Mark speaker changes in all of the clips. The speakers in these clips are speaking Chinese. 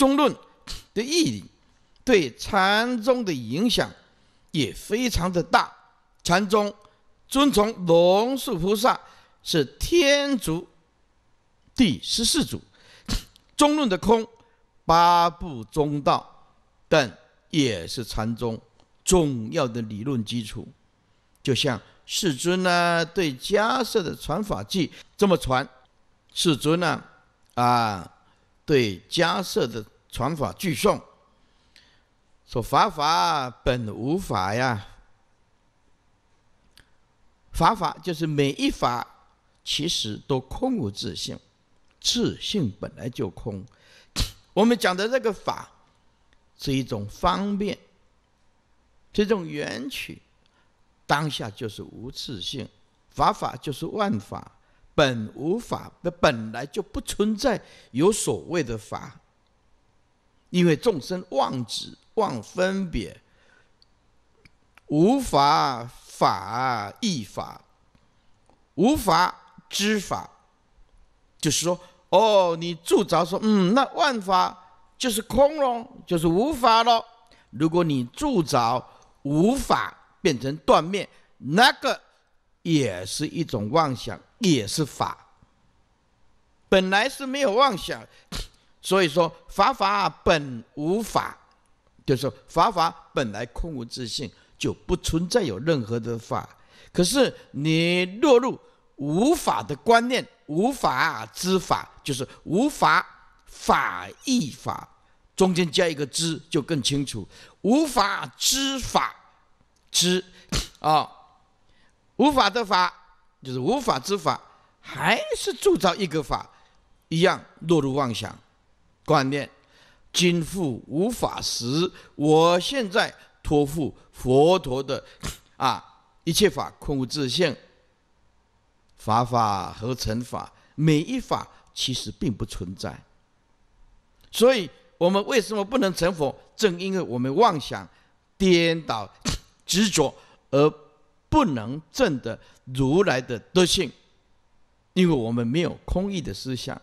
Speaker 1: 中论 的意义，对禅宗的影响也非常的大。禅宗尊崇龙树菩萨，是天竺第十四祖。中论的空、八部宗道等，也是禅宗重要的理论基础。就像世尊呢，对迦叶的传法记这么传，世尊呢，啊。对家社的传法聚送，说法法本无法呀，法法就是每一法，其实都空无自性，自性本来就空。我们讲的这个法，是一种方便，这种缘起，当下就是无自性，法法就是万法。本无法，本本来就不存在有所谓的法，因为众生妄执、妄分别，无法法义法，无法知法，就是说，哦，你住着说，嗯，那万法就是空咯，就是无法咯。如果你住着无法变成断灭，那个。也是一种妄想，也是法。本来是没有妄想，所以说法法本无法，就是说法法本来空无自性，就不存在有任何的法。可是你落入无法的观念，无法知法，就是无法法意法，中间加一个知就更清楚，无法知法知啊。无法的法，就是无法之法，还是铸造一个法，一样落入妄想、观念。今复无法时，我现在托付佛陀的，啊，一切法空无自性。法法合成法，每一法其实并不存在。所以我们为什么不能成佛？正因为我们妄想、颠倒、执着而。不能证得如来的德性，因为我们没有空意的思想。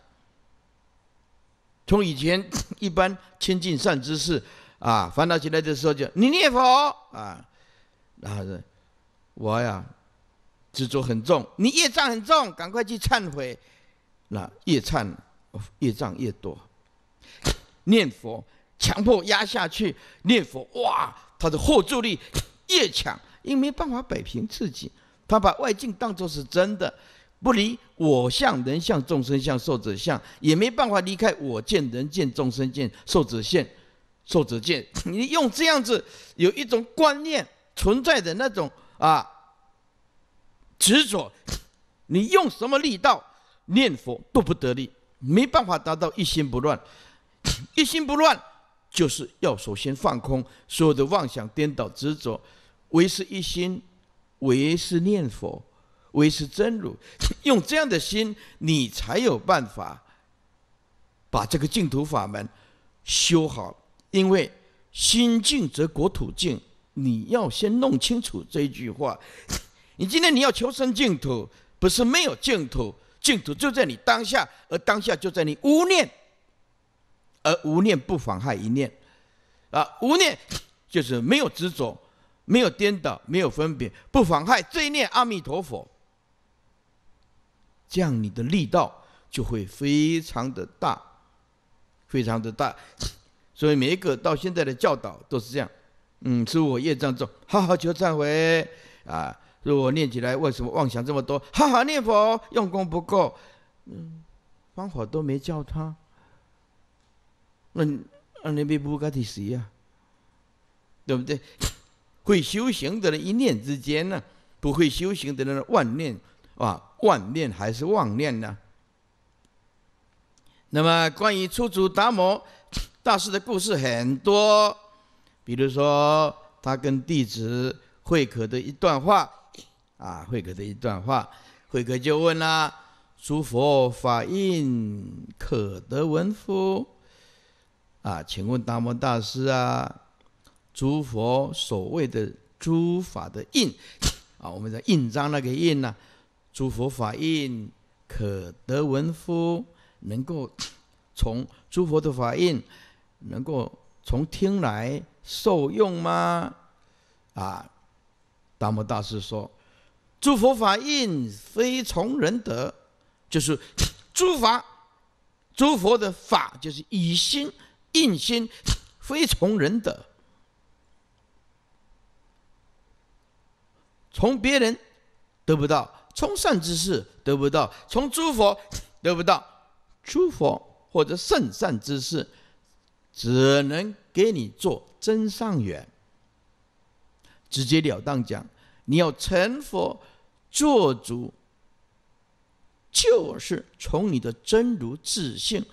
Speaker 1: 从以前一般亲近善知识啊，烦恼起来的时候就你念佛啊，然后呢，我呀执着很重，你业障很重，赶快去忏悔。”那业忏业障越多，念佛强迫压下去，念佛哇，它的后助力越强。因没办法摆平自己，他把外境当作是真的，不离我相、人相、众生相、寿者相，也没办法离开我见、人见、众生见、寿者见、寿者见。你用这样子有一种观念存在的那种啊执着，你用什么力道念佛都不得力，没办法达到一心不乱。一心不乱就是要首先放空所有的妄想、颠倒、执着。唯是一心，唯是念佛，唯是真如。用这样的心，你才有办法把这个净土法门修好。因为心净则国土净。你要先弄清楚这句话。你今天你要求生净土，不是没有净土，净土就在你当下，而当下就在你无念，而无念不妨害一念。啊，无念就是没有执着。没有颠倒，没有分别，不妨害罪孽。阿弥陀佛，这样你的力道就会非常的大，非常的大。所以每一个到现在的教导都是这样，嗯，是我业障重，好好求忏悔啊。如果念起来为什么妄想这么多？好好念佛，用功不够，嗯，方法都没教他。那那你不不加提喜呀？对不对？会修行的人一念之间呢，不会修行的人万念啊，万念还是妄念呢？那么关于出祖达摩大师的故事很多，比如说他跟弟子慧可的一段话啊，慧可的一段话，慧可就问啦：诸佛法印可得闻乎？啊，请问达摩大师啊。诸佛所谓的诸法的印啊，我们在印章那个印呢？诸佛法印可得闻夫，能够从诸佛的法印能够从听来受用吗？啊，大摩大师说：诸佛法印非从人得，就是诸法，诸佛的法就是以心印心，非从人得。从别人得不到，从善知识得不到，从诸佛得不到，诸佛或者圣善知识，只能给你做真上缘。直截了当讲，你要成佛做主，就是从你的真如自性、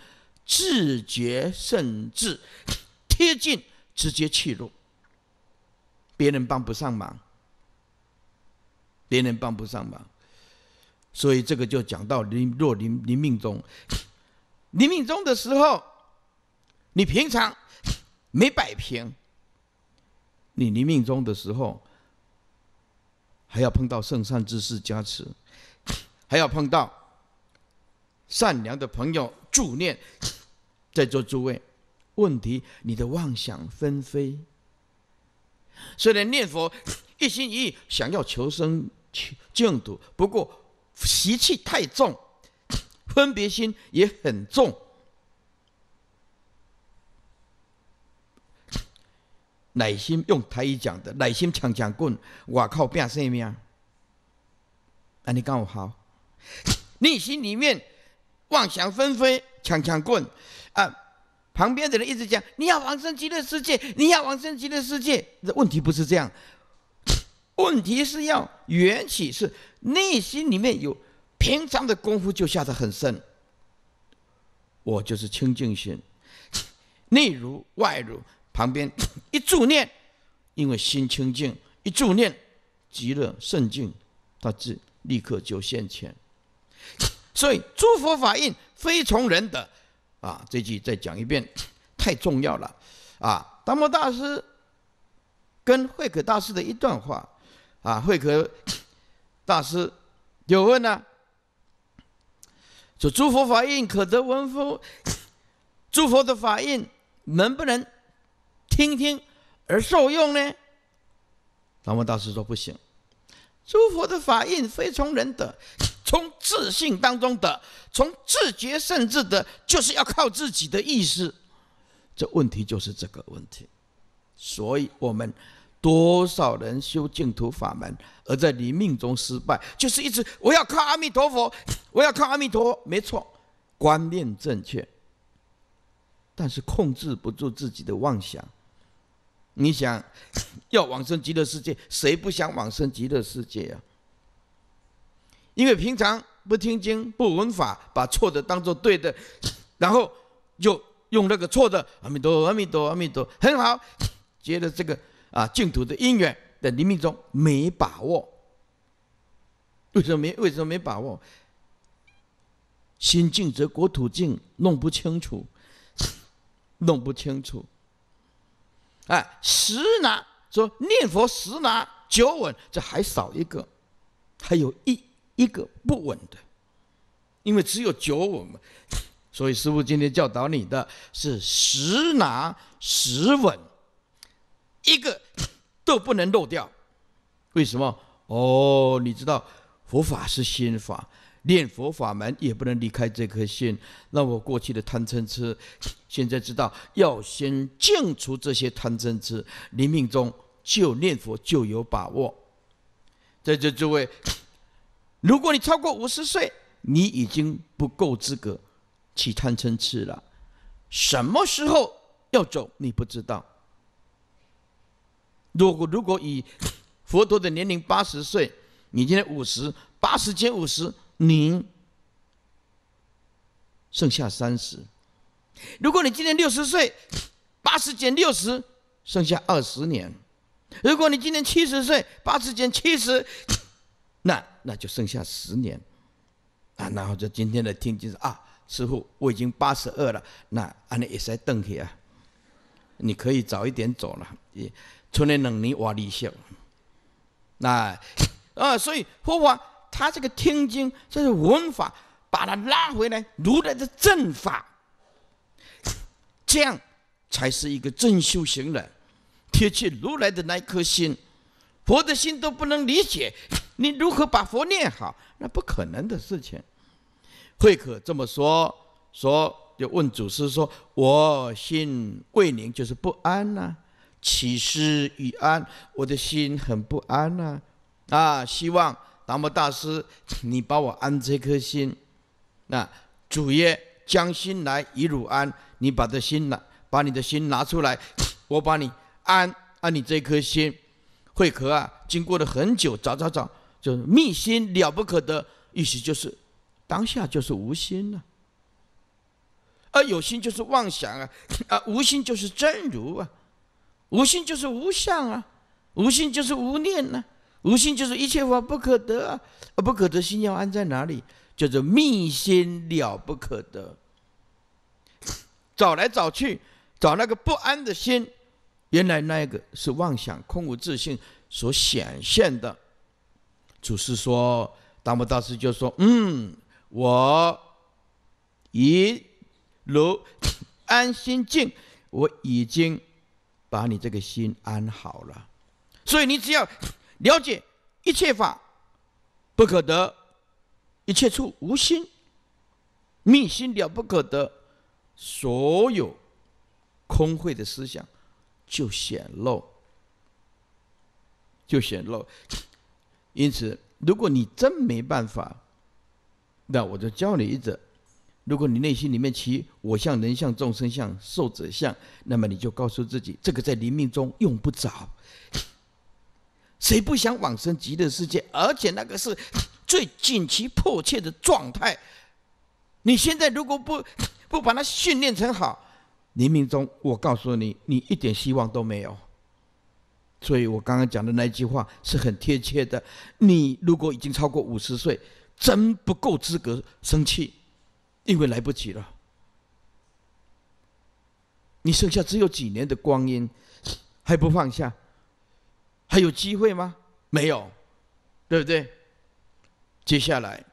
Speaker 1: 自觉甚至贴近直接切入，别人帮不上忙。别人帮不上忙，所以这个就讲到临若临临命终，临命终的时候，你平常没摆平，你临命终的时候还要碰到圣善之士加持，还要碰到善良的朋友助念，在座诸位，问题你的妄想纷飞，虽然念佛。一心一意想要求生净净土，不过习气太重，分别心也很重。耐心用台语讲的，耐心强强棍，我靠变生命。那你讲我好？内心里面妄想纷飞，强强棍啊！旁边的人一直讲，你要往生极乐世界，你要往生极乐世界。这问题不是这样。问题是要缘起是内心里面有平常的功夫就下得很深。我就是清净心，内 如外如，旁边 一助念，因为心清净，一助念极乐圣境，他自立刻就现前。所以诸佛法印非从人得，啊，这句再讲一遍，太重要了啊！达摩大师跟慧可大师的一段话。啊，慧可大师有问呢，说：“诸佛法印可得闻夫，诸佛的法印能不能听听而受用呢？”昙文大师说：“不行，诸佛的法印非从人得，从自信当中的，从自觉甚至的，就是要靠自己的意识。这问题就是这个问题，所以我们。”多少人修净土法门，而在你命中失败，就是一直我要靠阿弥陀佛，我要靠阿弥陀，佛，没错，观念正确，但是控制不住自己的妄想。你想要往生极乐世界，谁不想往生极乐世界呀？因为平常不听经不闻法，把错的当做对的，然后就用那个错的阿弥陀阿弥陀阿弥陀很好，觉得这个。啊，净土的因缘在临命中没把握，为什么没为什么没把握？心静则国土静，弄不清楚，弄不清楚。哎，十拿说念佛十拿九稳，这还少一个，还有一一个不稳的，因为只有九稳嘛，所以师父今天教导你的是十拿十稳。一个都不能漏掉，为什么？哦，你知道佛法是心法，念佛法门也不能离开这颗心。那我过去的贪嗔痴，现在知道要先净除这些贪嗔痴，临命中就念佛就有把握。在这诸位，如果你超过五十岁，你已经不够资格起贪嗔痴了。什么时候要走，你不知道。如果如果以佛陀的年龄八十岁，你今天五十，八十减五十，你剩下三十。如果你今年六十岁，八十减六十，剩下二十年。如果你今年七十岁，八十减七十，那那就剩下十年。啊，然后就今天的听经是啊，师傅，我已经八十二了，那阿也是在等你啊，你可以早一点走了也。存了两年，挖利息，那啊，所以佛法他这个听经这是文法，把它拉回来，如来的正法，这样才是一个正修行人，贴切如来的那颗心，佛的心都不能理解，你如何把佛念好？那不可能的事情。慧可这么说，说就问祖师说：“我心未宁，就是不安呐。起失与安，我的心很不安呐，啊！希望达摩大师，你把我安这颗心。那主耶将心来以汝安。”你把这心拿，把你的心拿出来，我把你安安你这颗心。慧可啊，经过了很久，找找找，就是密心了不可得，意思就是当下就是无心了。啊，有心就是妄想啊，啊，无心就是真如啊。无心就是无相啊，无心就是无念呢，无心就是一切法不可得啊，不可得心要安在哪里？叫做密心了不可得，找来找去，找那个不安的心，原来那个是妄想空无自信所显现的。祖师说，达摩大师就说：“嗯，我已如 安心静，我已经。”把你这个心安好了，所以你只要了解一切法不可得，一切处无心，密心了不可得，所有空慧的思想就显露，就显露。因此，如果你真没办法，那我就教你一则。如果你内心里面起我相、人相、众生相、寿者相，那么你就告诉自己，这个在临命中用不着。谁不想往生极乐世界？而且那个是最紧急、迫切的状态。你现在如果不不把它训练成好，临命中我告诉你，你一点希望都没有。所以我刚刚讲的那句话是很贴切的。你如果已经超过五十岁，真不够资格生气。因为来不及了，你剩下只有几年的光阴，还不放下，还有机会吗？没有，对不对？接下来，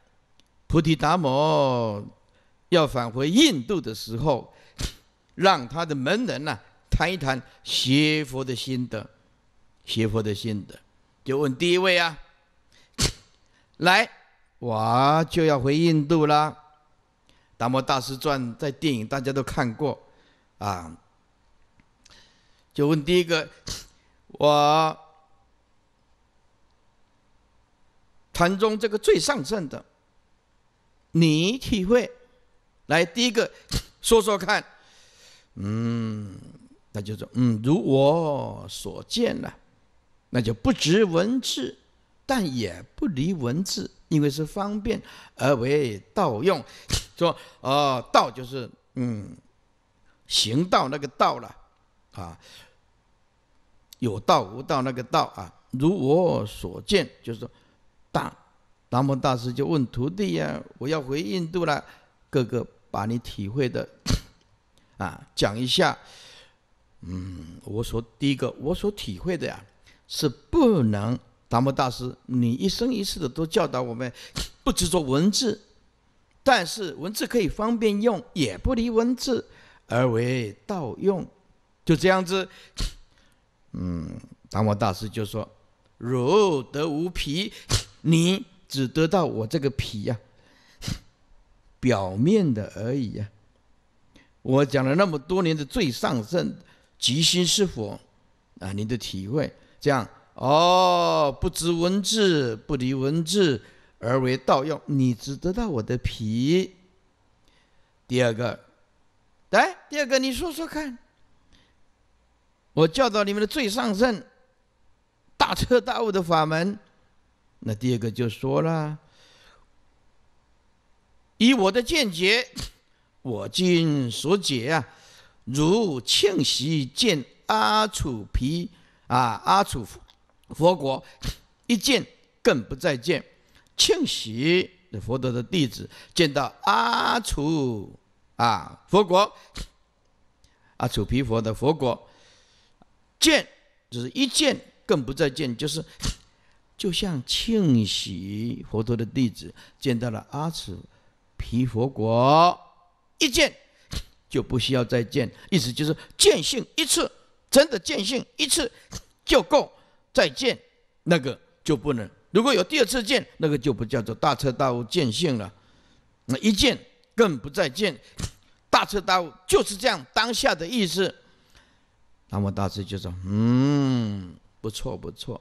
Speaker 1: 菩提达摩要返回印度的时候，让他的门人呢谈一谈学佛的心得，学佛的心得，就问第一位啊，来，我就要回印度了。达摩大师传在电影大家都看过，啊，就问第一个，我坛中这个最上乘的，你体会，来第一个说说看，嗯，那就说嗯，如我所见了，那就不值文字，但也不离文字，因为是方便而为盗用。说哦，道就是嗯，行道那个道了啊，有道无道那个道啊，如我所见，就是说，达达摩大师就问徒弟呀，我要回印度了，哥哥把你体会的啊讲一下，嗯，我所第一个我所体会的呀，是不能达摩大师，你一生一世的都教导我们，不执着文字。但是文字可以方便用，也不离文字而为道用，就这样子。嗯，达摩大师就说：“汝得无皮，你只得到我这个皮呀，表面的而已呀。”我讲了那么多年的最上圣即心是佛，啊，你的体会这样哦，不知文字，不离文字。而为盗用，你只得到我的皮。第二个，来，第二个，你说说看，我教导你们的最上圣，大彻大悟的法门。那第二个就说了，以我的见解，我今所解啊，如庆喜见阿楚皮啊，阿楚佛国，一见更不再见。庆喜佛陀的弟子见到阿楚啊佛国，阿楚皮佛的佛国，见就是一见，更不再见，就是就像庆喜佛陀的弟子见到了阿楚皮佛国，一见就不需要再见，意思就是见性一次，真的见性一次就够，再见那个就不能。如果有第二次见，那个就不叫做大彻大悟见性了。那一见更不再见，大彻大悟就是这样当下的意思。那么大师就说：“嗯，不错不错，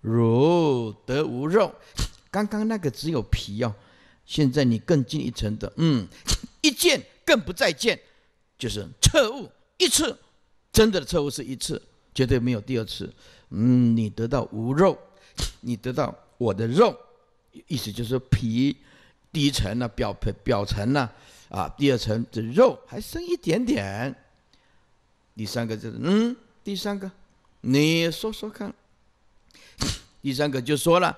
Speaker 1: 汝得无肉。刚刚那个只有皮哦，现在你更进一层的。嗯，一见更不再见，就是彻悟一次，真的彻悟是一次，绝对没有第二次。嗯，你得到无肉。”你得到我的肉，意思就是皮，第一层呢表皮表层呢，啊，第二层这肉还剩一点点，第三个就是嗯，第三个，你说说看，第三个就说了，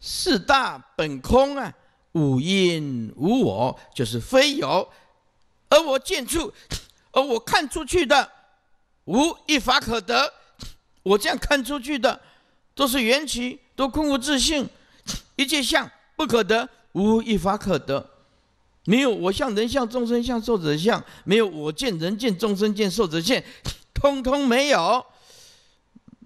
Speaker 1: 四大本空啊，五音，无我，就是非有，而我见处，而我看出去的，无一法可得，我这样看出去的。都是缘起，都空无自性，一切相不可得，无一法可得。没有我相、人相、众生相、寿者相；没有我见、人见、众生见、寿者见，通通没有。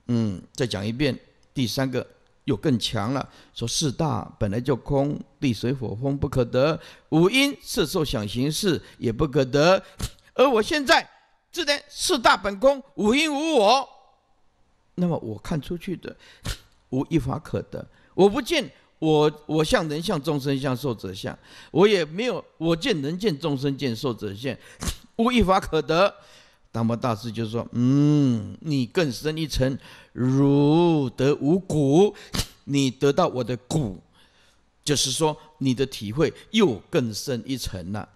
Speaker 1: 嗯，再讲一遍。第三个又更强了，说四大本来就空，地、水、火、风不可得，五阴色、受、想、行、识也不可得，而我现在自然四大本空，五阴无我。那么我看出去的，无一法可得。我不见我我像人像众生像受者像，我也没有我见人见众生见受者见，无一法可得。南无大师就说：“嗯，你更深一层，如得五谷，你得到我的谷，就是说你的体会又更深一层了。”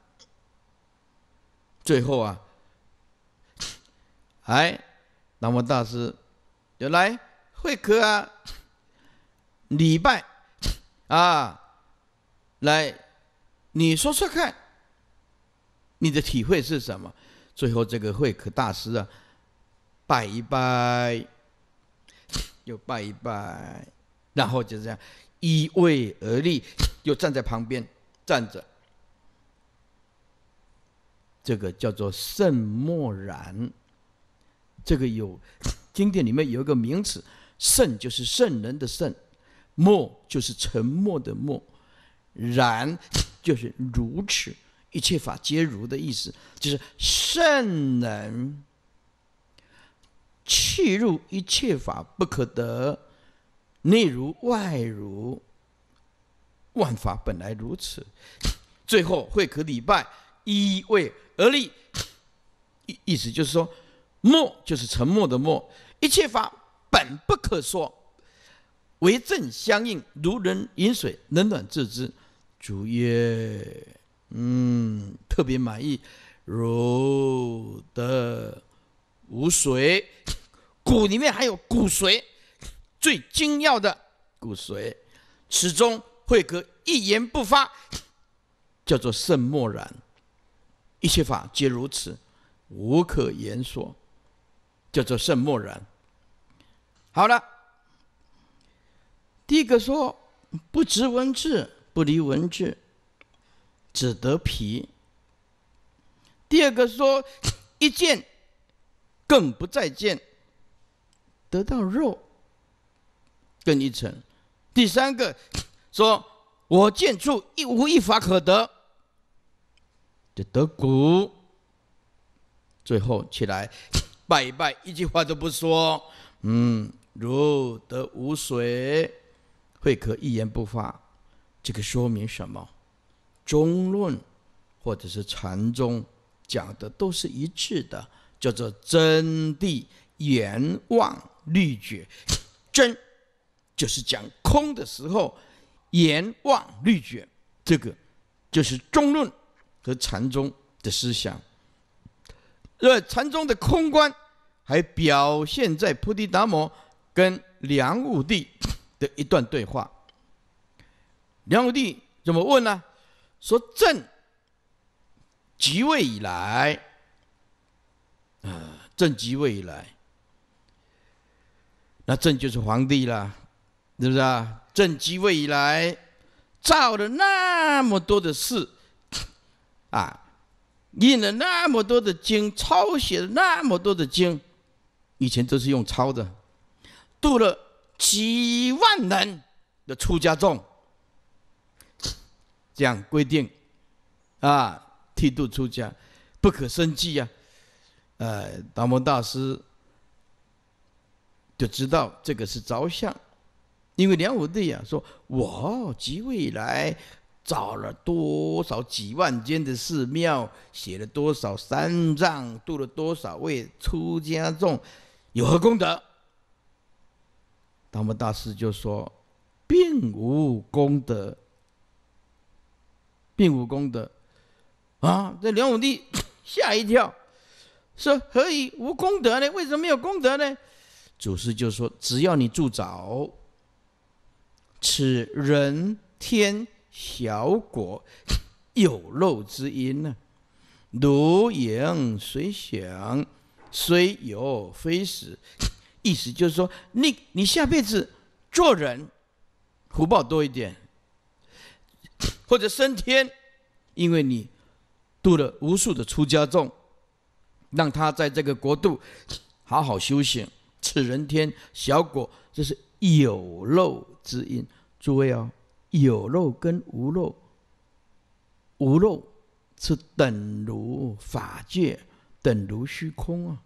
Speaker 1: 最后啊，哎，南无大师。来会客啊，礼拜啊，来，你说说看，你的体会是什么？最后这个会客大师啊，拜一拜，又拜一拜，然后就这样依位而立，又站在旁边站着，这个叫做圣默然，这个有。经典里面有一个名词，“圣”就是圣人的“圣”，“默”就是沉默的“默”，“然”就是如此，一切法皆如的意思，就是圣人弃入一切法不可得，内如外如，万法本来如此，最后会可礼拜一位而立，意意思就是说。默就是沉默的默，一切法本不可说，为正相应，如人饮水，冷暖自知。主曰：嗯，特别满意。如的无髓，骨里面还有骨髓，最精要的骨髓，始终会隔一言不发，叫做圣默然。一切法皆如此，无可言说。叫做圣默然。好了，第一个说不执文字，不离文字，只得皮；第二个说一见更不再见，得到肉更一层；第三个说我见处一无一法可得，就得骨；最后起来。拜一拜，一句话都不说。嗯，如得无水，慧可一言不发。这个说明什么？中论或者是禅宗讲的都是一致的，叫做真谛圆望律绝。真就是讲空的时候，言望律绝。这个就是中论和禅宗的思想。因为禅宗的空观。还表现在菩提达摩跟梁武帝 的一段对话。梁武帝怎么问呢？说朕即位以来，呃，朕即位以来，那朕就是皇帝了，是不是啊？朕即位以来，造了那么多的事，啊，印了那么多的经，抄写了那么多的经。以前都是用抄的，度了几万人的出家众，这样规定，啊，剃度出家不可生计呀。呃，达摩大师就知道这个是着相，因为梁武帝啊说，我即位以来，找了多少几万间的寺庙，写了多少三藏，度了多少位出家众。有何功德？达摩大师就说，并无功德，并无功德，啊！这梁武帝 吓一跳，说：何以无功德呢？为什么没有功德呢？祖师就说：只要你住着，此人天小果，有漏之因呢，如影随形。虽有非死，意思就是说，你你下辈子做人，福报多一点，或者升天，因为你度了无数的出家众，让他在这个国度好好修行。此人天小果，这是有漏之因。诸位哦，有漏跟无漏，无漏是等如法界。等如虚空啊！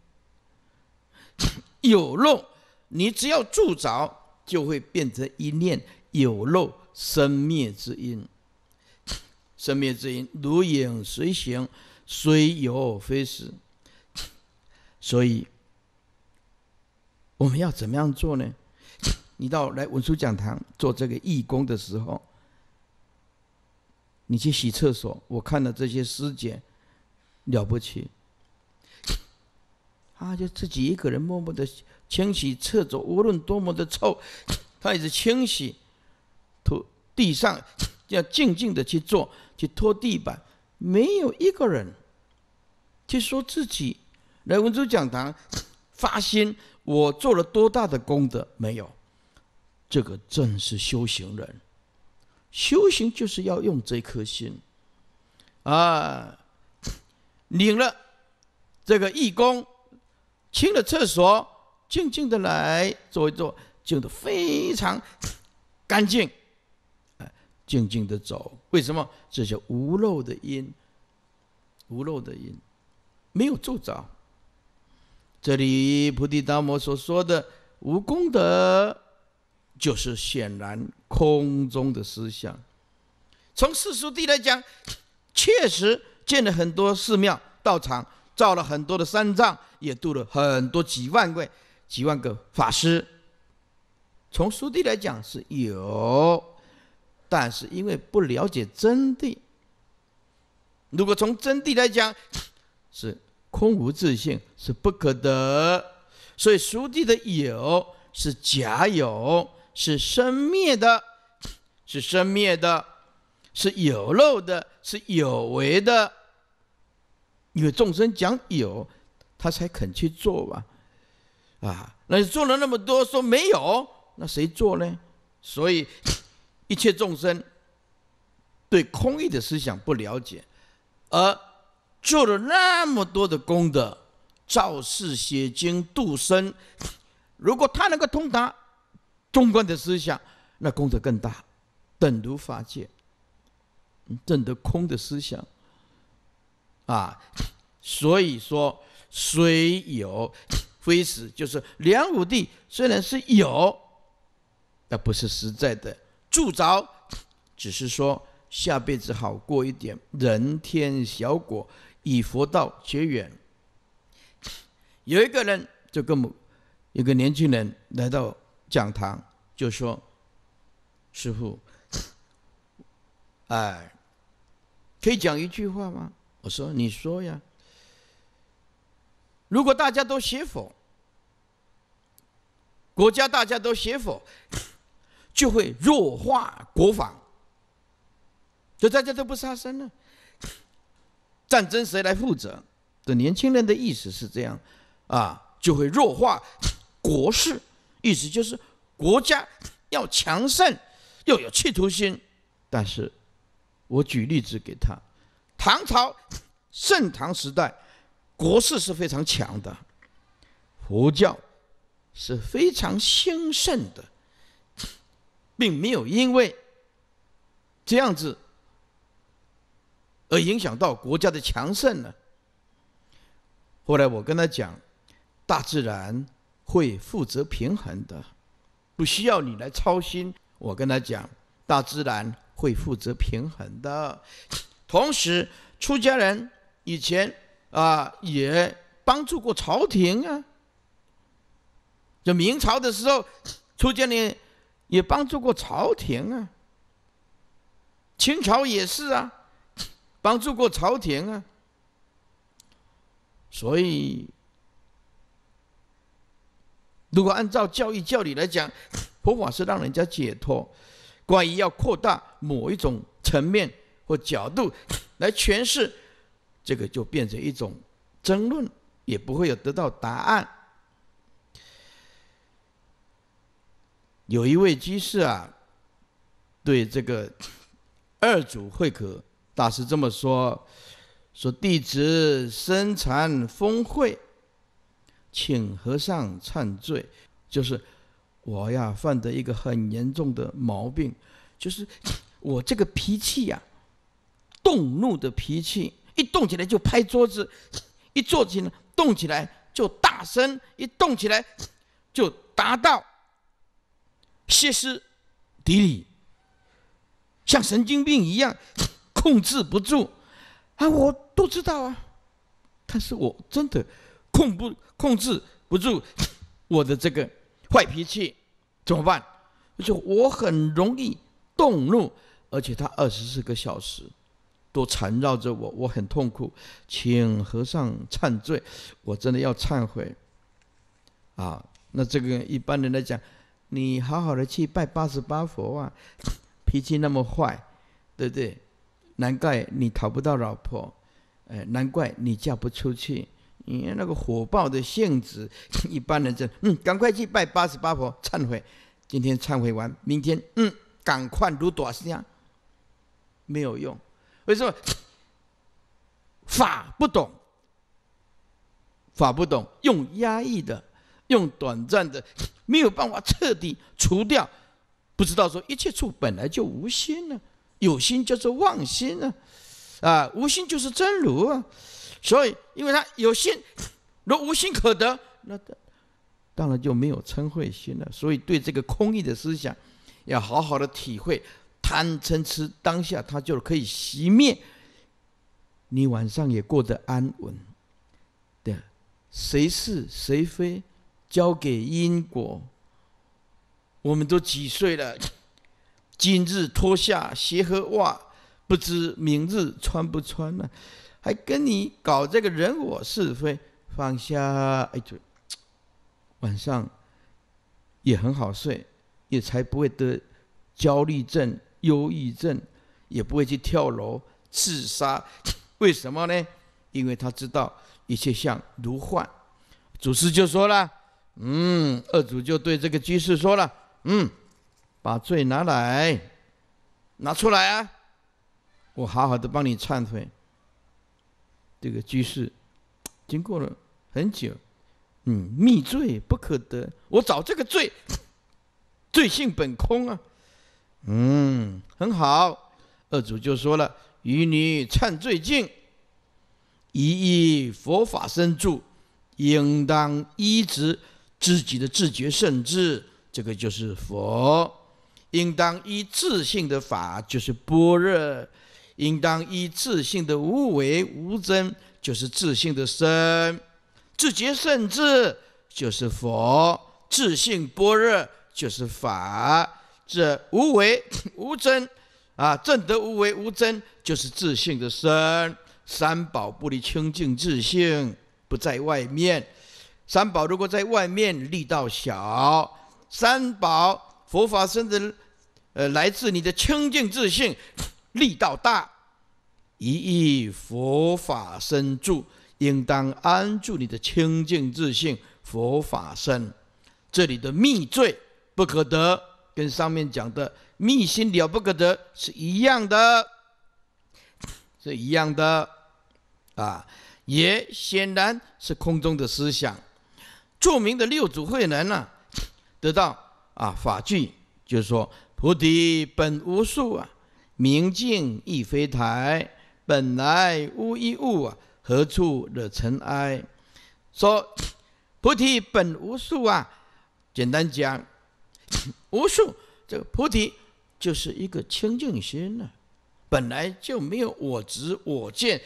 Speaker 1: 有肉，你只要住着，就会变成一念有肉生灭之因。生灭之因如影随形，虽有非实。所以，我们要怎么样做呢？你到来文殊讲堂做这个义工的时候，你去洗厕所，我看了这些师姐了不起。他就自己一个人默默的清洗厕所，无论多么的臭，他也是清洗拖地上，要静静的去做，去拖地板。没有一个人去说自己来温州讲堂 发心，我做了多大的功德？没有。这个正是修行人，修行就是要用这颗心啊，领了这个义工。清了厕所，静静的来坐一坐，静的非常干净。哎，静静的走，为什么？这叫无漏的因，无漏的因，没有铸着。这里菩提达摩所说的无功德，就是显然空中的思想。从世俗地来讲，确实建了很多寺庙道场。造了很多的三藏，也度了很多几万位、几万个法师。从书地来讲是有，但是因为不了解真谛。如果从真谛来讲，是空无自性，是不可得。所以书地的有是假有，是生灭的，是生灭的，是有漏的，是有为的。因为众生讲有，他才肯去做吧，啊，那你做了那么多，说没有，那谁做呢？所以 一切众生对空义的思想不了解，而做了那么多的功德，造世写经度生，如果他能够通达中观的思想，那功德更大，等如法界，证得空的思想。啊，所以说虽有非实，就是梁武帝虽然是有，但不是实在的祝着，只是说下辈子好过一点，人天小果，以佛道结缘。有一个人就跟我一个年轻人来到讲堂，就说：“师傅，哎，可以讲一句话吗？”我说：“你说呀，如果大家都学佛，国家大家都学佛，就会弱化国防，就大家都不杀生了，战争谁来负责？”的年轻人的意思是这样啊，就会弱化国事，意思就是国家要强盛，要有企图心。但是我举例子给他。唐朝盛唐时代，国势是非常强的，佛教是非常兴盛的，并没有因为这样子而影响到国家的强盛呢。后来我跟他讲，大自然会负责平衡的，不需要你来操心。我跟他讲，大自然会负责平衡的。同时，出家人以前啊也帮助过朝廷啊。就明朝的时候，出家人也帮助过朝廷啊。清朝也是啊，帮助过朝廷啊。所以，如果按照教育教理来讲，佛法是让人家解脱。关于要扩大某一种层面。或角度来诠释，这个就变成一种争论，也不会有得到答案。有一位居士啊，对这个二祖慧可大师这么说：“说弟子身残风秽，请和尚忏罪，就是我呀犯的一个很严重的毛病，就是我这个脾气呀。”动怒的脾气一动起来就拍桌子，一坐起来动起来就大声，一动起来就达到歇斯底里，像神经病一样控制不住啊！我都知道啊，但是我真的控不控制不住我的这个坏脾气，怎么办？就我很容易动怒，而且他二十四个小时。都缠绕着我，我很痛苦，请和尚忏罪，我真的要忏悔。啊，那这个一般人来讲，你好好的去拜八十八佛啊，脾气那么坏，对不对？难怪你讨不到老婆，哎，难怪你嫁不出去，你那个火爆的性子，一般人就嗯，赶快去拜八十八佛忏悔，今天忏悔完，明天嗯，赶快如大啊，没有用。为什么法不懂？法不懂，用压抑的，用短暂的，没有办法彻底除掉。不知道说一切处本来就无心呢，有心叫做妄心啊，啊，无心就是真如啊。所以，因为他有心，若无心可得，那当然就没有称慧心了。所以，对这个空意的思想，要好好的体会。贪嗔痴当下，它就可以熄灭。你晚上也过得安稳的，谁是谁非，交给因果。我们都几岁了，今日脱下鞋和袜，不知明日穿不穿了，还跟你搞这个人我是非，放下，哎，就晚上也很好睡，也才不会得焦虑症。忧郁症，也不会去跳楼自杀，为什么呢？因为他知道一切相如幻。祖师就说了：“嗯。”二祖就对这个居士说了：“嗯，把罪拿来，拿出来啊！我好好的帮你忏悔。”这个居士经过了很久，嗯，密罪不可得，我找这个罪，罪性本空啊。嗯，很好。二祖就说了：“与你忏罪近，一意佛法身住，应当依止自己的自觉甚至，这个就是佛；应当依自性的法，就是般若；应当依自性的无为无争，就是自性的身。自觉甚至就是佛，自性般若就是法。”这无为 无真啊，正德无为无真就是自性的身。三宝不离清净自性，不在外面。三宝如果在外面，力道小；三宝佛法身的，呃，来自你的清净自性，力道大。一意佛法身住，应当安住你的清净自性佛法身。这里的密罪不可得。跟上面讲的“密心了不可得”是一样的，是一样的啊！也显然是空中的思想。著名的六祖慧能呢，得到啊法句，就是说：“菩提本无数啊，明镜亦非台，本来无一物啊，何处惹尘埃？”说菩提本无数啊，简单讲。无数这个菩提，就是一个清净心呢，本来就没有我执我见，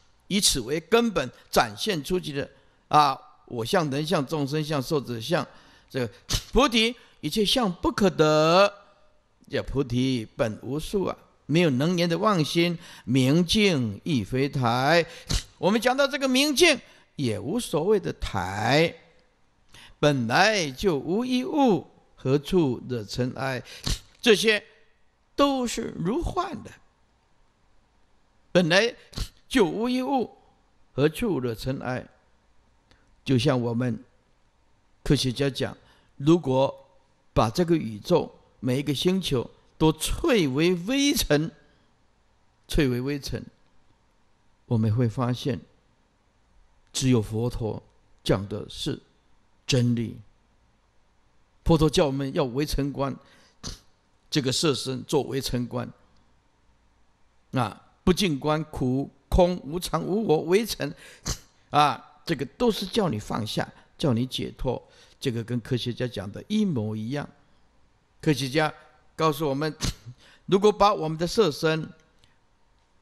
Speaker 1: 以此为根本展现出去的啊，我相人相众生相寿者相，这个 菩提一切相不可得，叫菩提本无数啊，没有能言的妄心明镜亦非台，我们讲到这个明镜也无所谓的台，本来就无一物。何处惹尘埃，这些都是如幻的。本来就无一物，何处惹尘埃？就像我们科学家讲，如果把这个宇宙每一个星球都碎为微尘，碎为微尘，我们会发现，只有佛陀讲的是真理。佛陀教我们要为城观这个色身做为城观，啊，不净观苦空无常无我围尘，啊，这个都是叫你放下，叫你解脱。这个跟科学家讲的一模一样。科学家告诉我们，如果把我们的色身、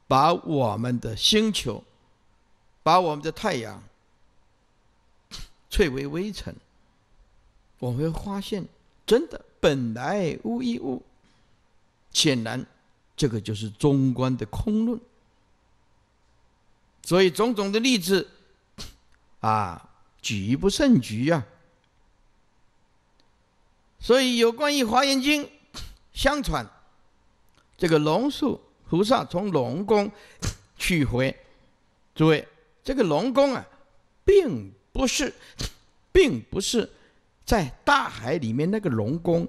Speaker 1: 把我们的星球、把我们的太阳，吹 为微尘。我会发现，真的本来无一物。显然，这个就是中观的空论。所以种种的例子，啊，举不胜举呀。所以有关于《华严经》，相传这个龙树菩萨从龙宫取 回。诸位，这个龙宫啊，并不是，并不是。在大海里面那个龙宫，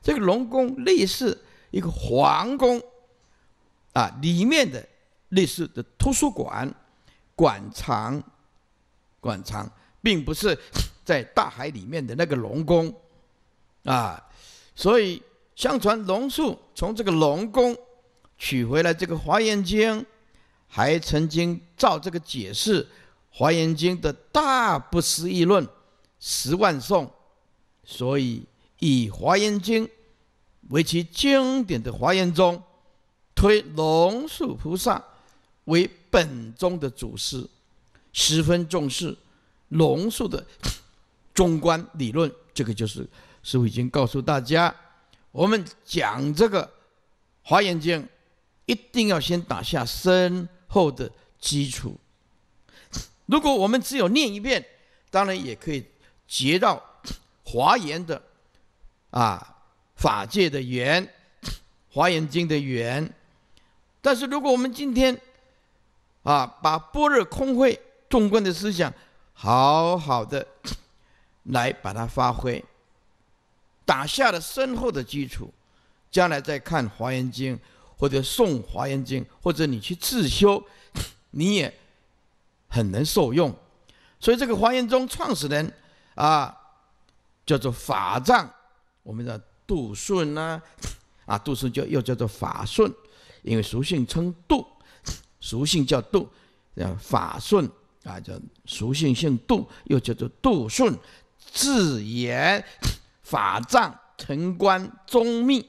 Speaker 1: 这个龙宫类似一个皇宫，啊，里面的类似的图书馆，馆藏，馆藏，并不是在大海里面的那个龙宫，啊，所以相传龙树从这个龙宫取回来这个《华严经》，还曾经照这个解释《华严经》的大不思议论十万颂。所以以《华严经》为其经典的华严宗，推龙树菩萨为本宗的祖师，十分重视龙树的中观理论。这个就是我已经告诉大家，我们讲这个《华严经》，一定要先打下深厚的基础。如果我们只有念一遍，当然也可以结到。华严的，啊，法界的缘，华严经的缘，但是如果我们今天，啊，把般若空慧、众观的思想好好的 来把它发挥，打下了深厚的基础，将来再看华严经，或者诵华严经，或者你去自修，你也很能受用。所以这个华严宗创始人，啊。叫做法藏，我们的杜顺呢、啊，杜顺叫又叫做法顺，因为俗姓称杜，俗姓叫杜，叫法顺啊，叫俗姓姓杜，又叫做杜顺，字言法藏、陈观、宗密，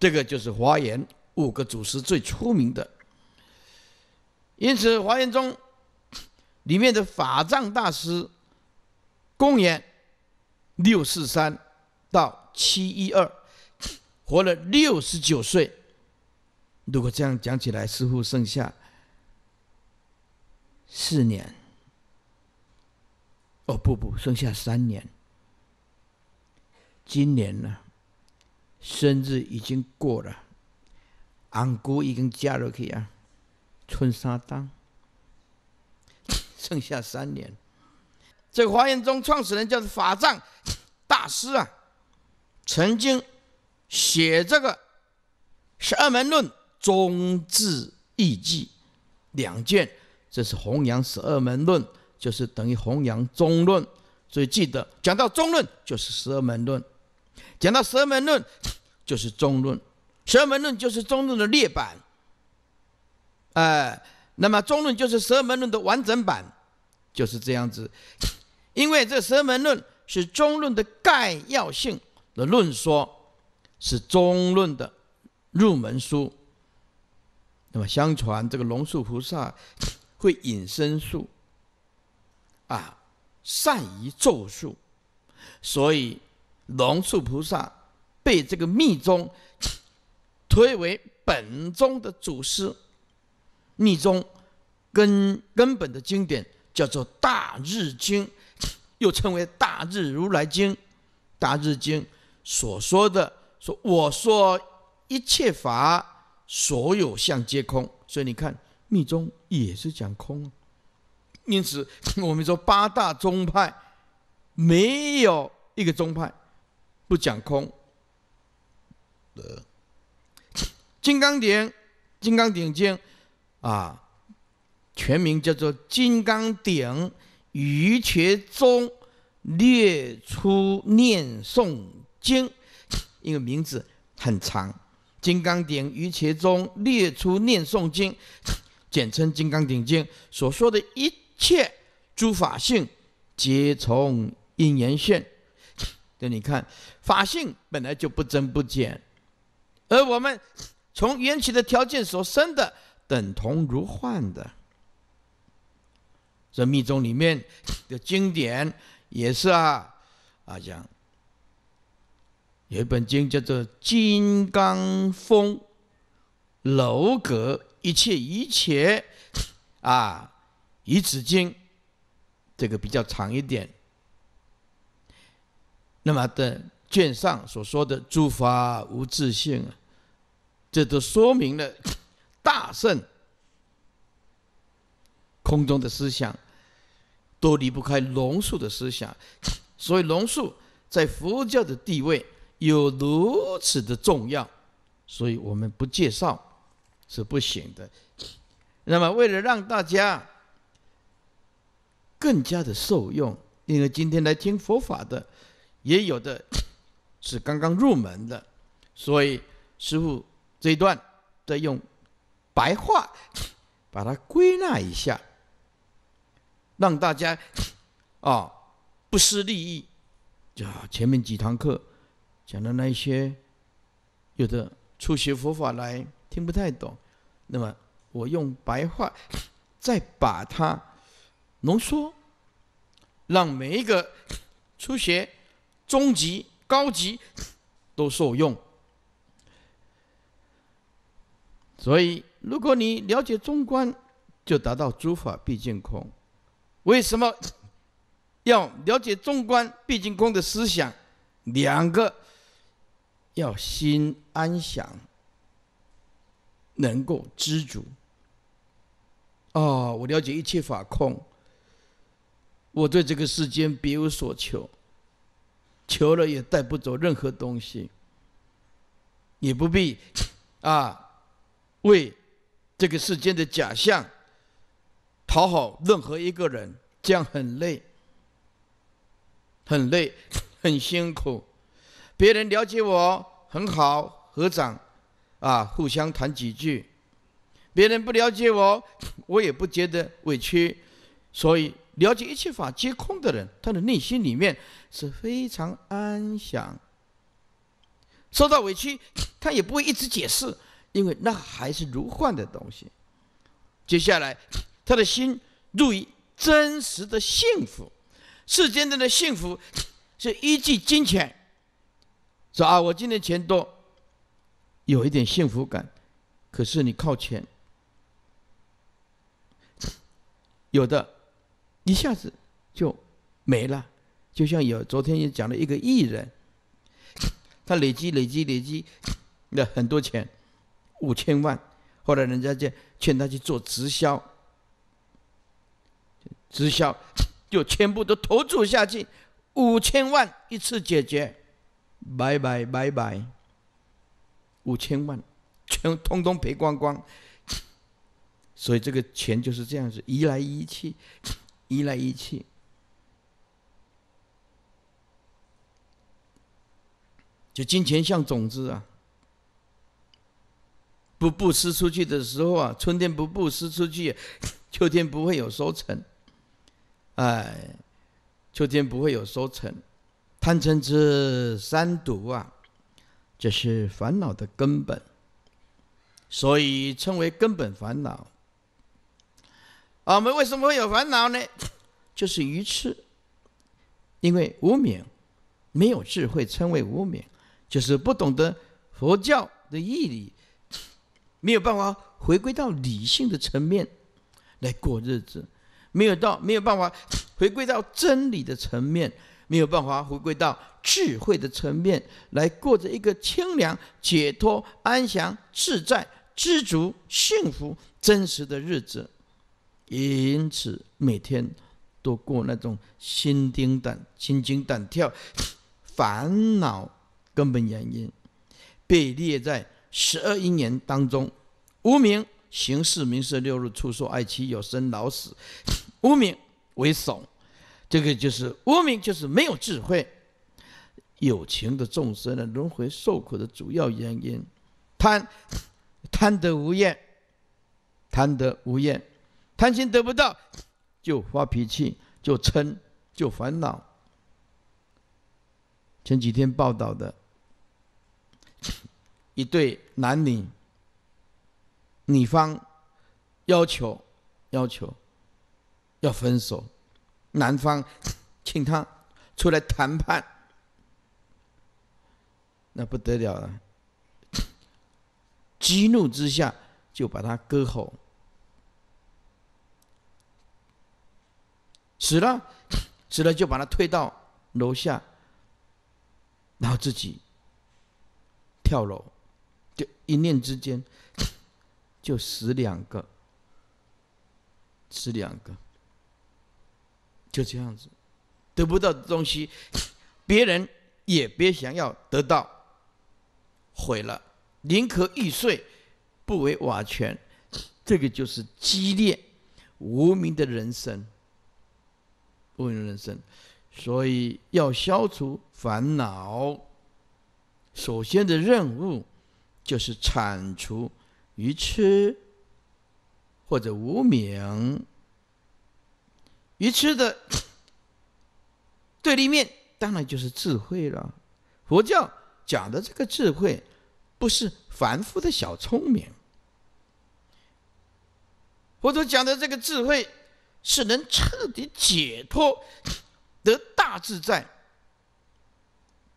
Speaker 1: 这个就是华严五个祖师最出名的，因此华严宗里面的法藏大师，公言。六四三到七一二，活了六十九岁。如果这样讲起来，似乎剩下四年。哦不不，剩下三年。今年呢，生日已经过了，俺姑已经嫁了去啊，春沙当，剩下三年。这个华严宗创始人就是法藏大师啊，曾经写这个《十二门论》中至易记两卷，这是弘扬十二门论，就是等于弘扬中论。所以记得，讲到中论就是十二门论，讲到十二门论就是中论，十二门论就是中论的列版，哎，那么中论就是十二门论的完整版，就是这样子。因为这《十门论》是中论的概要性的论说，是中论的入门书。那么，相传这个龙树菩萨会隐身术，啊，善于咒术，所以龙树菩萨被这个密宗 推为本宗的祖师。密宗根根本的经典叫做《大日经》。又称为《大日如来经》，《大日经》所说的说，我说一切法，所有相皆空。所以你看，密宗也是讲空。因此，我们说八大宗派没有一个宗派不讲空。的。金刚顶》《金刚顶经》啊，全名叫做《金刚顶》。于其中略出念诵经，因为名字很长，《金刚顶于其中略出念诵经》，简称《金刚顶经》，所说的一切诸法性，皆从因缘现。这 你看，法性本来就不增不减，而我们从缘起的条件所生的，等同如幻的。这密宗里面的经典也是啊，啊讲有一本经叫做《金刚峰楼阁》，一切一切啊，以此经，这个比较长一点。那么的卷上所说的诸法无自性，这都说明了大圣空中的思想。都离不开龙树的思想，所以龙树在佛教的地位有如此的重要，所以我们不介绍是不行的。那么，为了让大家更加的受用，因为今天来听佛法的也有的是刚刚入门的，所以师傅这一段再用白话把它归纳一下。让大家啊不失利益。就前面几堂课讲的那些，有的初学佛法来听不太懂，那么我用白话再把它浓缩，让每一个初学、中级、高级都受用。所以，如果你了解中观，就达到诸法毕竟空。为什么要了解中观、毕竟空的思想？两个要心安详，能够知足。哦，我了解一切法空，我对这个世间别无所求，求了也带不走任何东西，也不必啊为这个世间的假象。讨好任何一个人，这样很累，很累，很辛苦。别人了解我很好，合掌，啊，互相谈几句。别人不了解我，我也不觉得委屈。所以，了解一切法皆空的人，他的内心里面是非常安详。受到委屈，他也不会一直解释，因为那还是如幻的东西。接下来。他的心入于真实的幸福，世间的的幸福是依据金钱。说啊，我今天钱多，有一点幸福感，可是你靠钱，有的，一下子就没了。就像有昨天也讲了一个艺人，他累积累积累积，那很多钱，五千万，后来人家就劝他去做直销。直销就全部都投注下去，五千万一次解决，拜拜拜拜，五千万全通通赔光光，所以这个钱就是这样子移来移去，移来移去，就金钱像种子啊，不布施出去的时候啊，春天不布施出去，秋天不会有收成。哎，秋天不会有收成，贪嗔痴三毒啊，这是烦恼的根本，所以称为根本烦恼。我们为什么会有烦恼呢？就是愚痴，因为无明，没有智慧，称为无明，就是不懂得佛教的义理，没有办法回归到理性的层面来过日子。没有到，没有办法回归到真理的层面，没有办法回归到智慧的层面，来过着一个清凉、解脱、安详、自在、知足、幸福、真实的日子，因此每天都过那种心惊胆、心惊胆跳、烦恼根本原因，被列在十二因缘当中，无名刑事、民事六日处受，爱妻有生老死，无 名为怂，这个就是无名，就是没有智慧。有情的众生呢，轮回受苦的主要原因，贪贪得无厌，贪得无厌，贪心得不到就发脾气，就嗔，就烦恼。前几天报道的 一对男女。女方要求要求要分手，男方请他出来谈判，那不得了了，激怒之下就把他割喉，死了死了就把他推到楼下，然后自己跳楼，就一念之间。就死两个，死两个，就这样子，得不到的东西，别人也别想要得到，毁了，宁可玉碎，不为瓦全，这个就是激烈无名的人生，无名人生，所以要消除烦恼，首先的任务就是铲除。愚痴或者无明，愚痴的 对立面当然就是智慧了。佛教讲的这个智慧，不是凡夫的小聪明。佛陀讲的这个智慧，是能彻底解脱，得大自在，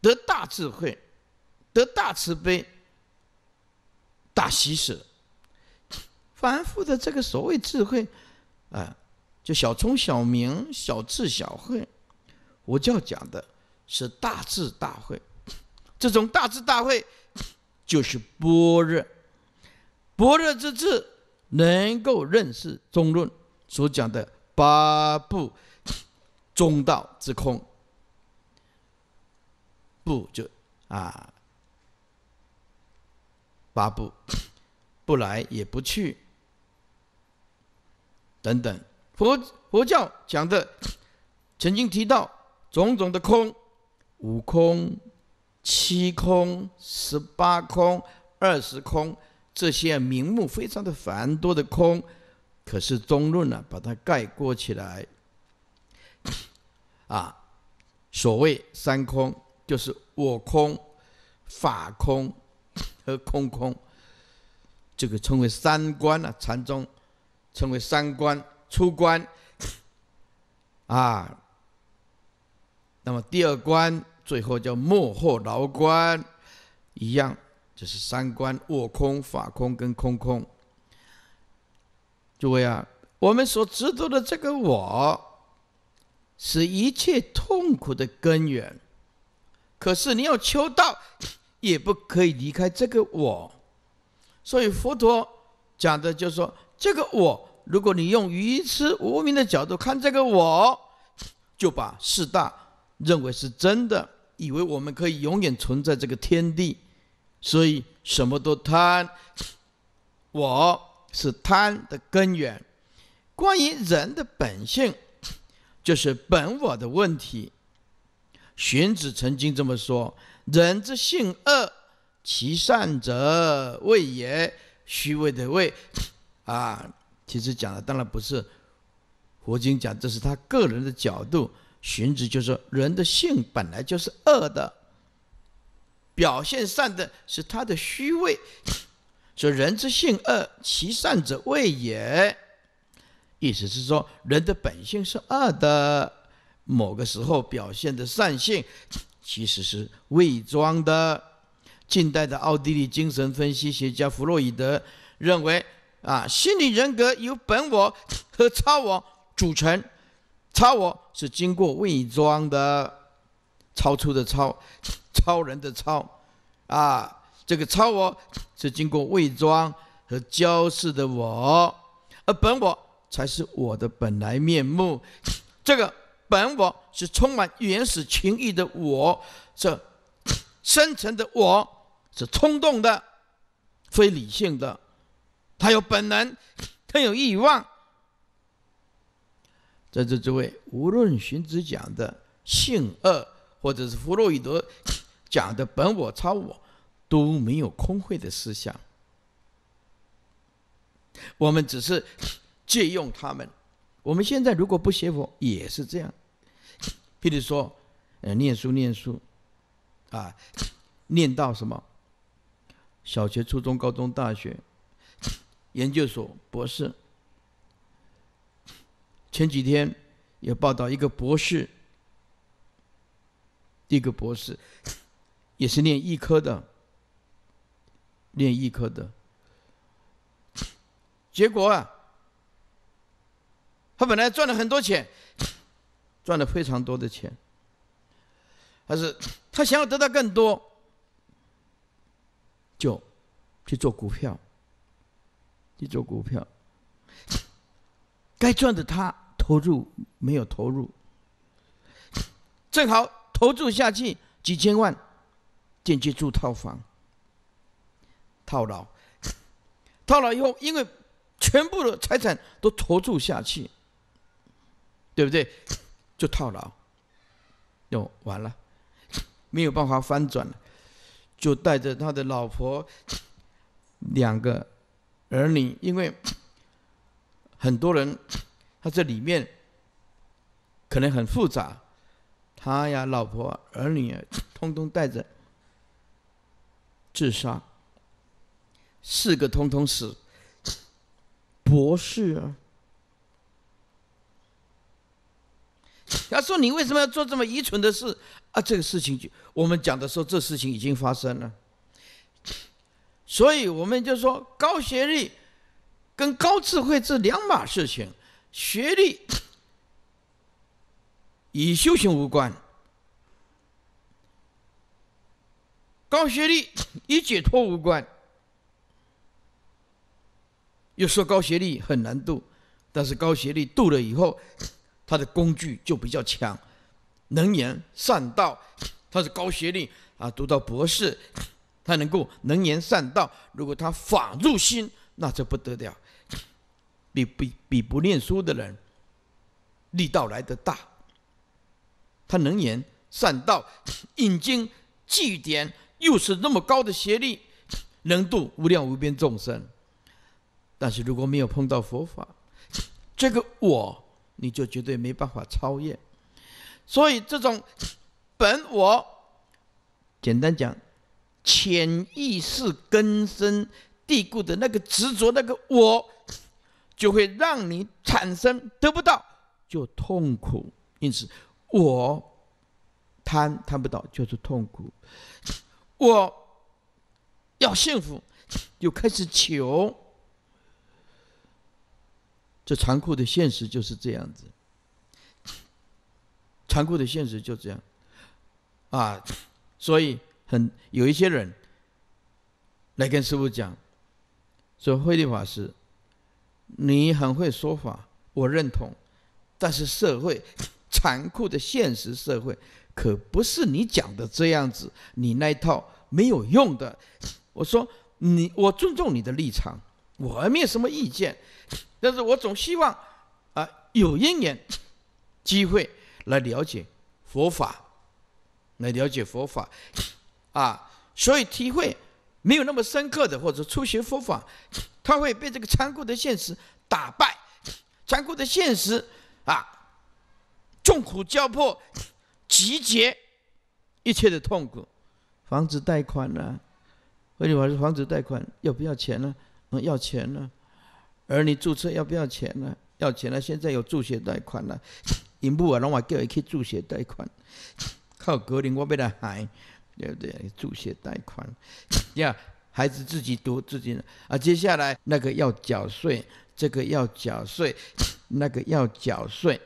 Speaker 1: 得大智慧，得大慈悲，大喜舍。凡夫的这个所谓智慧，啊，就小聪、小明、小智、小慧，我就要讲的是大智大慧。这种大智大慧，就是般若。般若之智能够认识中论所讲的八部中道之空。不就啊？八部不来也不去。等等，佛佛教讲的，曾经提到种种的空，五空、七空、十八空、二十空，这些名目非常的繁多的空，可是中论呢，把它概括起来，啊，所谓三空，就是我空、法空和空空，这个称为三观啊，禅宗。称为三观出观 啊，那么第二关最后叫末后牢关，一样就是三观卧空、法空跟空空。诸位啊，我们所执着的这个我，是一切痛苦的根源。可是你要求道，也不可以离开这个我。所以佛陀讲的就是说这个我。如果你用愚痴无明的角度看这个我，就把四大认为是真的，以为我们可以永远存在这个天地，所以什么都贪，我是贪的根源。关于人的本性，就是本我的问题。荀子曾经这么说：“人之性恶，其善者谓也。”虚伪的谓啊。其实讲的当然不是佛经讲，这是他个人的角度。荀子就说：“人的性本来就是恶的，表现善的是他的虚伪。说人之性恶，其善者伪也。”意思是说，人的本性是恶的，某个时候表现的善性 其实是伪装的。近代的奥地利精神分析学家弗洛伊德认为。啊，心理人格由本我 和超我组成。超我是经过伪装的，超出的超，超人的超。啊，这个超我是经过伪装和交饰的我，而本我才是我的本来面目。这个本我是充满原始情欲的我，这 深层的我是冲动的、非理性的。他有本能，他有欲望。在这诸位，无论荀子讲的性恶，或者是弗洛伊德 讲的本我、超我，都没有空慧的思想。我们只是 借用他们。我们现在如果不学佛，也是这样。譬如说，呃，念书念书，啊，念到什么？小学、初中、高中、大学。研究所博士，前几天也报道一个博士，一个博士也是念医科的，念医科的，结果啊，他本来赚了很多钱，赚了非常多的钱，他是他想要得到更多，就去做股票。去做股票，该赚的他投入没有投入，正好投注下去几千万，进去住套房，套牢，套牢以后，因为全部的财产都投注下去，对不对？就套牢，就完了，没有办法翻转了，就带着他的老婆两个。儿女，因为很多人，他这里面可能很复杂，他呀，老婆、儿女通通带着自杀，四个通通死，博士啊，他说：“你为什么要做这么愚蠢的事？”啊，这个事情就我们讲的时候，这事情已经发生了。所以我们就说，高学历跟高智慧是两码事情。学历与修行无关，高学历与解脱无关。又说高学历很难度，但是高学历度了以后，他的工具就比较强，能言善道。他是高学历啊，读到博士。他能够能言善道，如果他法入心，那就不得了，比比比不念书的人力道来得大。他能言善道，引经据典，又是那么高的学历，能度无量无边众生。但是如果没有碰到佛法，这个我你就绝对没办法超越。所以这种本我，简单讲。潜意识根深蒂固的那个执着，那个我，就会让你产生得不到就痛苦。因此，我贪贪不到就是痛苦。我要幸福，就开始求。这残酷的现实就是这样子，残酷的现实就这样。啊，所以。很有一些人来跟师傅讲说：“慧律法师，你很会说法，我认同。但是社会残酷的现实社会可不是你讲的这样子，你那一套没有用的。”我说：“你我尊重你的立场，我没有什么意见。但是我总希望啊，有因缘机会来了解佛法，来了解佛法。”啊，所以体会没有那么深刻的，或者初学佛法，他会被这个残酷的现实打败。残酷的现实啊，众苦交迫，集结一切的痛苦。房子贷款呢？或者我是房子贷款要不要钱呢？要钱呢？而你注册要不要钱呢？要钱了。现在有助学贷款了，一步啊，让我叫他去助学贷款。靠格林，我被他海。对不对？助学贷款，呀，孩子自己读自己的，啊。接下来那个要缴税，这个要缴税，那个要缴税，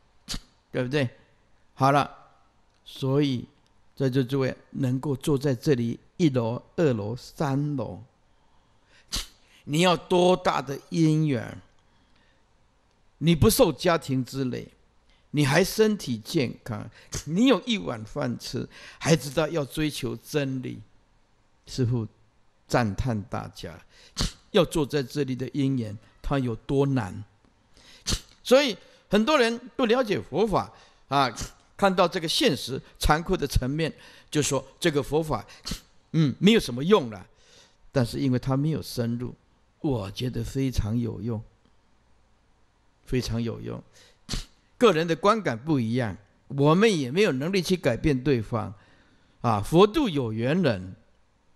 Speaker 1: 对不对？好了，所以在这诸位能够坐在这里一楼、二楼、三楼，你要多大的因缘？你不受家庭之累。你还身体健康，你有一碗饭吃，还知道要追求真理，师傅赞叹大家，要坐在这里的因缘，他有多难。所以很多人不了解佛法啊，看到这个现实残酷的层面，就说这个佛法，嗯，没有什么用了。但是因为他没有深入，我觉得非常有用，非常有用。个人的观感不一样，我们也没有能力去改变对方。啊，佛度有缘人，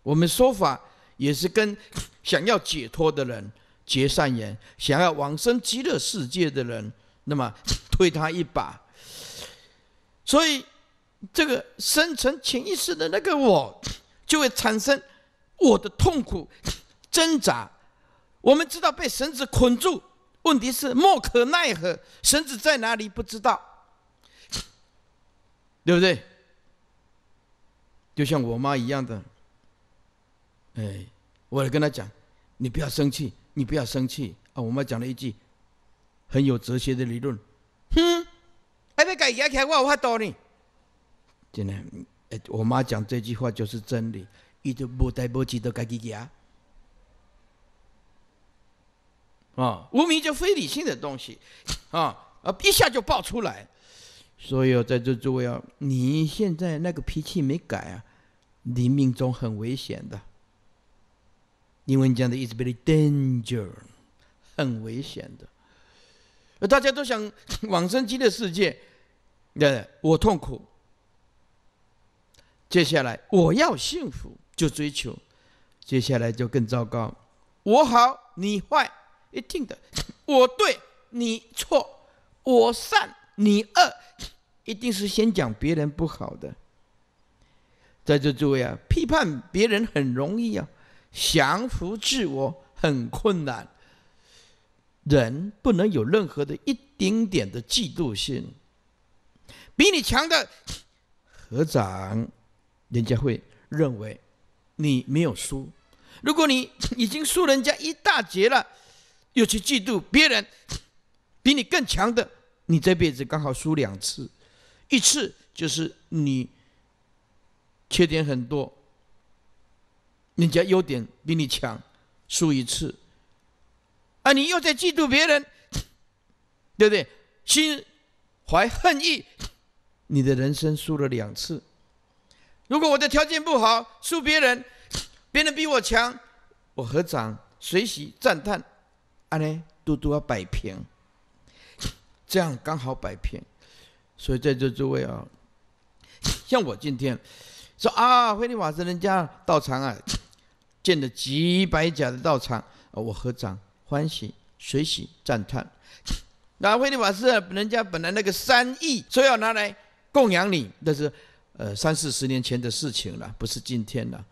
Speaker 1: 我们说法也是跟想要解脱的人结善缘，想要往生极乐世界的人，那么推他一把。所以，这个深层潜意识的那个我，就会产生我的痛苦挣扎。我们知道被绳子捆住。问题是莫可奈何，绳子在哪里不知道，对不对？就像我妈一样的，哎，我来跟她讲，你不要生气，你不要生气啊！我妈讲了一句很有哲学的理论，哼，还没改家己行，我无法度你。真的，哎，我妈讲这句话就是真理，伊就无代无值得家己行。啊，无名就非理性的东西，啊，啊，一下就爆出来。所以在这诸位啊，你现在那个脾气没改啊，你命中很危险的。英文讲的 is very d a n g e r 很危险的。大家都想 往生极乐世界，对，我痛苦。接下来我要幸福就追求，接下来就更糟糕，我好你坏。一定的，我对你错，我善你恶，一定是先讲别人不好的。在座诸位啊，批判别人很容易啊，降服自我很困难。人不能有任何的一丁点的嫉妒心，比你强的合掌，人家会认为你没有输。如果你已经输人家一大截了。又去嫉妒别人比你更强的，你这辈子刚好输两次，一次就是你缺点很多，人家优点比你强，输一次，啊，你又在嫉妒别人，对不对？心怀恨意，你的人生输了两次。如果我的条件不好，输别人，别人比我强，我合掌随喜赞叹。啊呢，都都要摆平，这样刚好摆平。所以在这诸位啊，像我今天说啊，菲尼法斯人家道场啊，建了几百家的道场啊，我合掌欢喜、随喜、赞叹。那菲尼法斯人家本来那个三亿以要拿来供养你，那是呃三四十年前的事情了，不是今天了。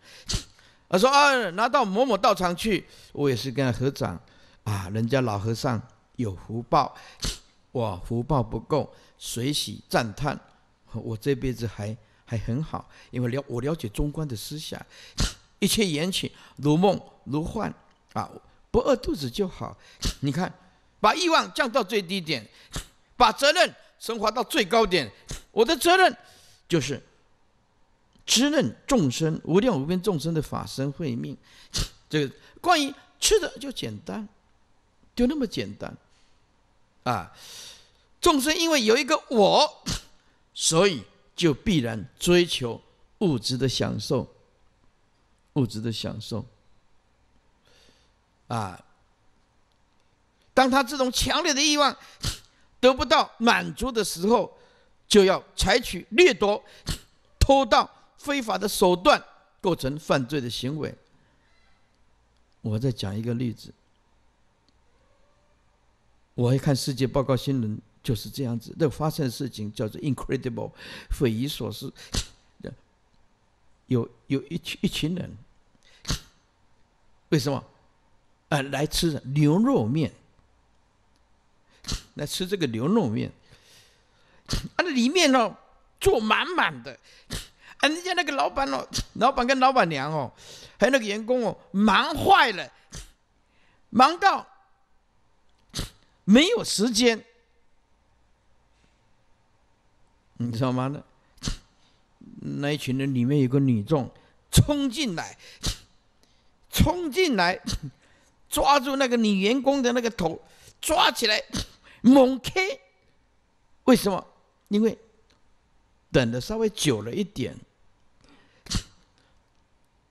Speaker 1: 他说啊，拿到某某道场去，我也是跟他合掌。啊，人家老和尚有福报，我 福报不够，随喜赞叹，我这辈子还还很好，因为了我了解中观的思想，一切缘起如梦如幻啊，不饿肚子就好。你看，把欲望降到最低点，把责任升华到最高点，我的责任就是，知任众生无量无边众生的法身慧命。这个关于吃的就简单。就那么简单，啊！众生因为有一个我，所以就必然追求物质的享受，物质的享受。啊！当他这种强烈的欲望得不到满足的时候，就要采取掠夺、偷盗、非法的手段，构成犯罪的行为。我再讲一个例子。我一看世界报告新闻就是这样子，那发生的事情叫做 incredible，匪夷所思。有有一群一群人，为什么？啊，来吃牛肉面，来吃这个牛肉面。那里面哦，坐满满的，啊，人家那个老板哦，老板跟老板娘哦，还有那个员工哦，忙坏了，忙到。没有时间，你知道吗？那 那一群人里面有个女众，冲进来，冲进来，抓住那个女员工的那个头，抓起来猛 K。为什么？因为等的稍微久了一点，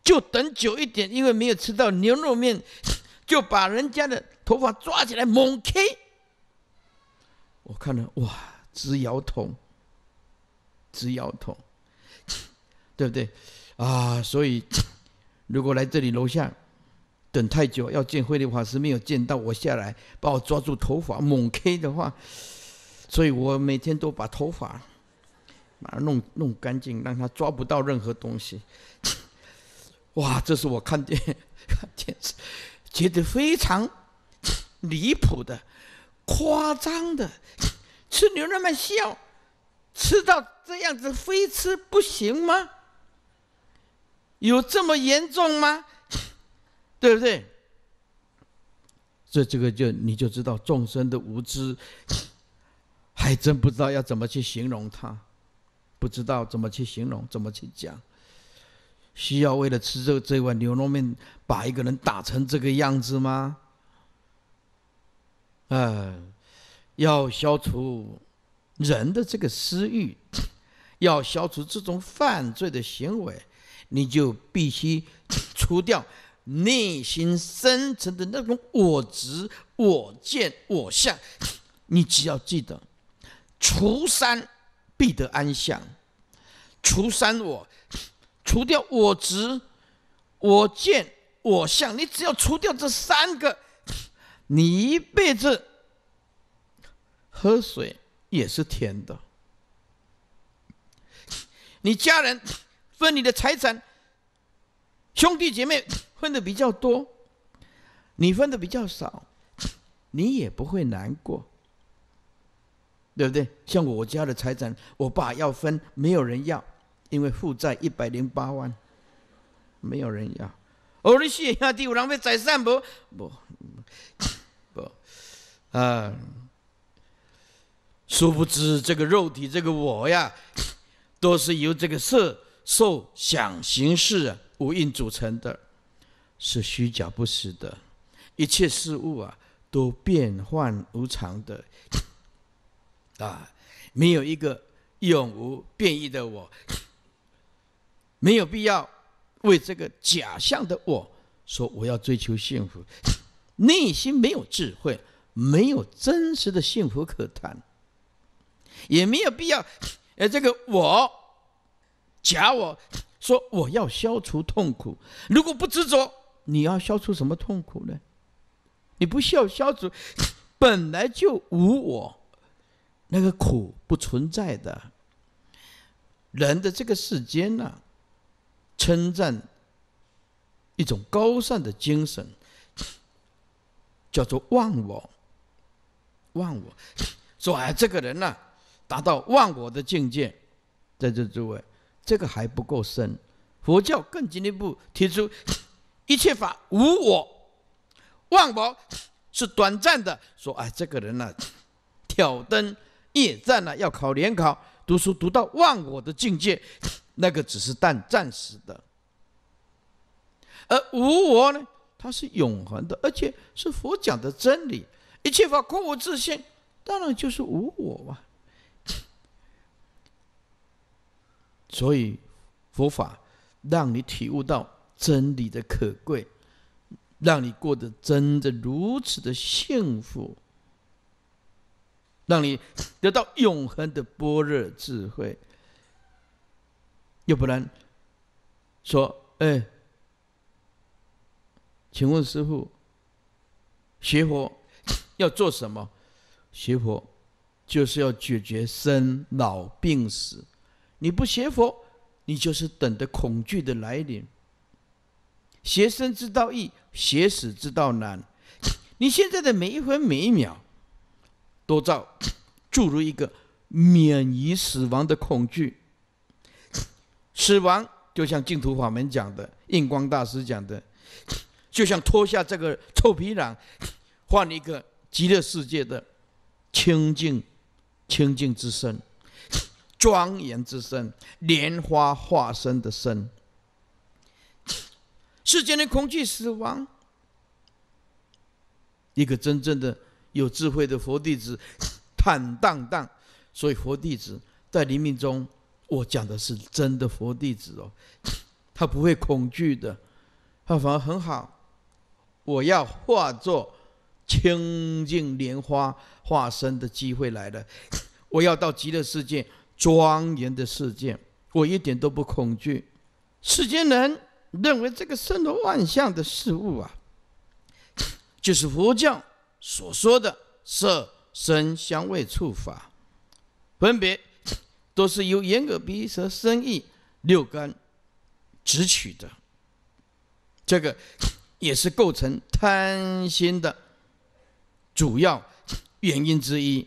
Speaker 1: 就等久一点，因为没有吃到牛肉面，就把人家的头发抓起来猛 K。我看了，哇，直摇头，直摇头，对不对？啊，所以 如果来这里楼下等太久要见慧律法师没有见到，我下来把我抓住头发猛 K 的话，所以我每天都把头发把它弄弄干净，让他抓不到任何东西。哇，这是我看见，看电视觉得非常离谱的。夸张的，吃牛肉面笑，吃到这样子，非吃不行吗？有这么严重吗？对不对？这这个就你就知道众生的无知，还真不知道要怎么去形容它，不知道怎么去形容，怎么去讲。需要为了吃这这碗牛肉面，把一个人打成这个样子吗？呃，要消除人的这个私欲，要消除这种犯罪的行为，你就必须除掉内心深层的那种我执、我见、我相。你只要记得，除三必得安详，除三我，除掉我执、我见、我相，你只要除掉这三个。你一辈子喝水也是甜的。你家人分你的财产，兄弟姐妹分的比较多，你分的比较少，你也不会难过，对不对？像我家的财产，我爸要分，没有人要，因为负债一百零八万，没有人要。我你信要第五堂被宰三不不。啊，殊不知这个肉体、这个我呀，都是由这个色、受、想、行、式、无因组成的，是虚假不实的。一切事物啊，都变幻无常的，啊，没有一个永无变异的我。没有必要为这个假象的我说我要追求幸福，内心没有智慧。没有真实的幸福可谈，也没有必要，呃，这个我假我，说我要消除痛苦。如果不执着，你要消除什么痛苦呢？你不需要消除，本来就无我，那个苦不存在的。人的这个世间呢，称赞一种高尚的精神，叫做忘我。忘我，说：“哎，这个人呢，达到忘我的境界，在这诸位，这个还不够深。佛教更进一步提出，一切法无我，忘我是短暂的。说：‘哎，这个人呢，挑灯夜战呢，要考联考，读书读到忘我的境界，那个只是但暂时的。而无我呢，它是永恒的，而且是佛讲的真理。”一切法空无自性，当然就是无我嘛。所以佛法让你体悟到真理的可贵，让你过得真的如此的幸福，让你得到永恒的般若智慧。要不然，说哎，请问师傅，学佛？要做什么？学佛就是要解决生老病死。你不学佛，你就是等着恐惧的来临。学生之道易，学死之道难。你现在的每一分每一秒，都造注入一个免于死亡的恐惧。死亡就像净土法门讲的，印光大师讲的，就像脱下这个臭皮囊，换一个。极乐世界的清净、清净之身、庄严之身、莲花化身的身。世间的恐惧、死亡，一个真正的有智慧的佛弟子，坦荡荡。所以佛弟子在黎命中，我讲的是真的佛弟子哦，他不会恐惧的，他反而很好。我要化作。清净莲花化身的机会来了，我要到极乐世界庄严的世界，我一点都不恐惧。世间人认为这个生罗万象的事物啊，就是佛教所说的色声香味触法，分别 都是由眼耳鼻舌身意六根直取的，这个也是构成贪心的。主要原因之一。